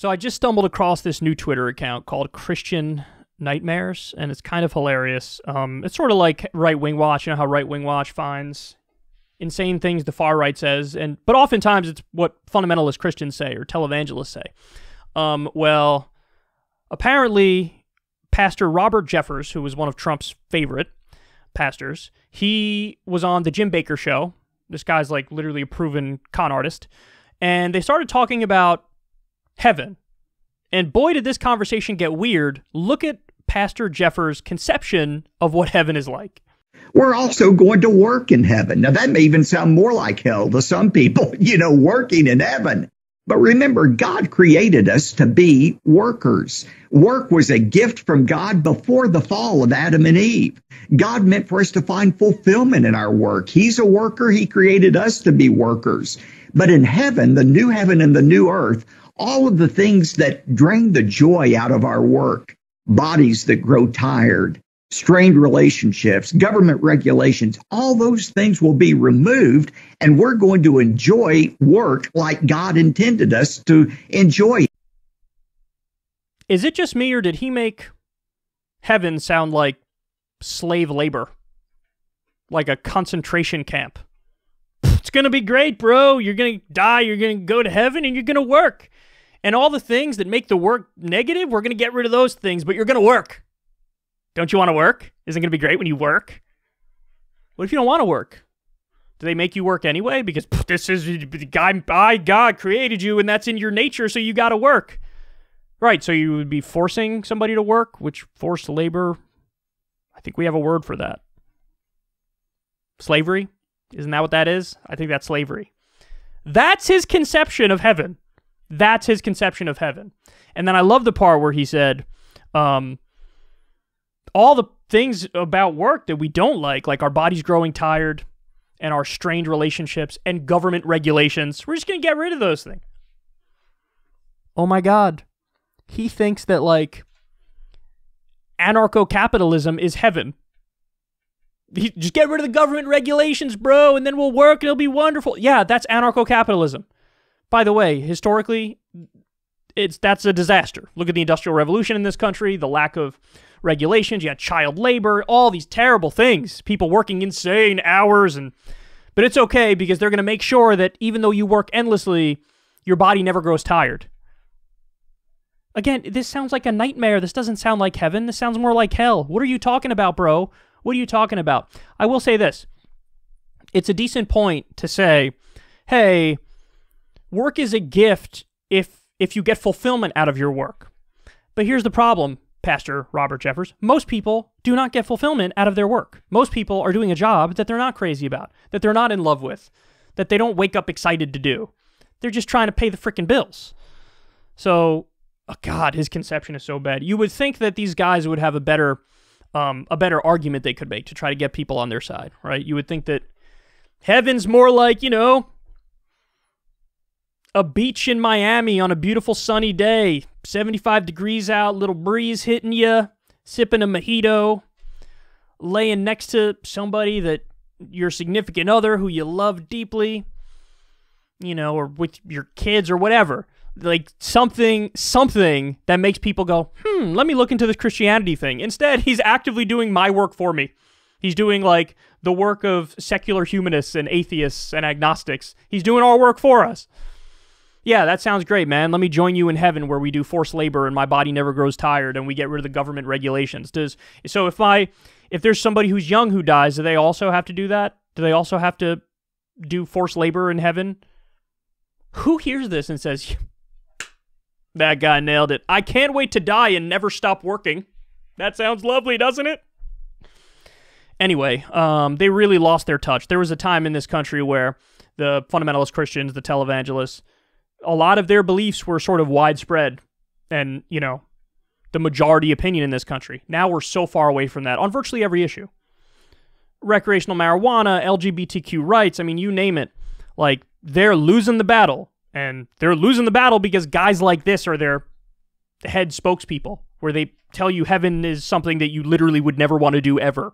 So I just stumbled across this new Twitter account called Christian Nightmares, and it's kind of hilarious. Um, it's sort of like Right Wing Watch. You know how Right Wing Watch finds insane things the far right says, and but oftentimes it's what fundamentalist Christians say or televangelists say. Um, well, apparently, Pastor Robert Jeffers, who was one of Trump's favorite pastors, he was on the Jim Baker show. This guy's like literally a proven con artist, and they started talking about heaven. And boy, did this conversation get weird. Look at Pastor Jeffer's conception of what heaven is like. We're also going to work in heaven. Now, that may even sound more like hell to some people, you know, working in heaven. But remember, God created us to be workers. Work was a gift from God before the fall of Adam and Eve. God meant for us to find fulfillment in our work. He's a worker. He created us to be workers. But in heaven, the new heaven and the new earth, all of the things that drain the joy out of our work, bodies that grow tired, strained relationships, government regulations, all those things will be removed, and we're going to enjoy work like God intended us to enjoy. Is it just me, or did he make heaven sound like slave labor? Like a concentration camp? It's gonna be great, bro. You're gonna die, you're gonna go to heaven, and you're gonna work. And all the things that make the work negative, we're going to get rid of those things, but you're going to work. Don't you want to work? Isn't it going to be great when you work? What if you don't want to work? Do they make you work anyway? Because pff, this is the guy, by God, created you, and that's in your nature, so you got to work. Right, so you would be forcing somebody to work, which forced labor, I think we have a word for that. Slavery? Isn't that what that is? I think that's slavery. That's his conception of heaven. That's his conception of heaven. And then I love the part where he said, um, all the things about work that we don't like, like our bodies growing tired and our strained relationships and government regulations, we're just going to get rid of those things. Oh my God. He thinks that, like, anarcho capitalism is heaven. He, just get rid of the government regulations, bro, and then we'll work and it'll be wonderful. Yeah, that's anarcho capitalism. By the way, historically, it's that's a disaster. Look at the Industrial Revolution in this country, the lack of regulations, you had child labor, all these terrible things, people working insane hours and but it's okay because they're going to make sure that even though you work endlessly, your body never grows tired. Again, this sounds like a nightmare. This doesn't sound like heaven. This sounds more like hell. What are you talking about, bro? What are you talking about? I will say this. It's a decent point to say, hey, work is a gift if if you get fulfillment out of your work. But here's the problem, Pastor Robert Jeffers. Most people do not get fulfillment out of their work. Most people are doing a job that they're not crazy about, that they're not in love with, that they don't wake up excited to do. They're just trying to pay the freaking bills. So, oh God, his conception is so bad. You would think that these guys would have a better, um, a better argument they could make to try to get people on their side, right? You would think that heaven's more like you know a beach in Miami on a beautiful sunny day, 75 degrees out, little breeze hitting you, sipping a mojito, laying next to somebody that your significant other who you love deeply, you know, or with your kids or whatever. Like something something that makes people go, "Hmm, let me look into this Christianity thing." Instead, he's actively doing my work for me. He's doing like the work of secular humanists and atheists and agnostics. He's doing our work for us. Yeah, that sounds great, man. Let me join you in heaven where we do forced labor and my body never grows tired and we get rid of the government regulations. Does so if I if there's somebody who's young who dies, do they also have to do that? Do they also have to do forced labor in heaven? Who hears this and says, That guy nailed it. I can't wait to die and never stop working. That sounds lovely, doesn't it? Anyway, um, they really lost their touch. There was a time in this country where the fundamentalist Christians, the televangelists, a lot of their beliefs were sort of widespread and, you know, the majority opinion in this country. Now we're so far away from that on virtually every issue. Recreational marijuana, LGBTQ rights, I mean, you name it. Like, they're losing the battle. And they're losing the battle because guys like this are their head spokespeople, where they tell you heaven is something that you literally would never want to do ever.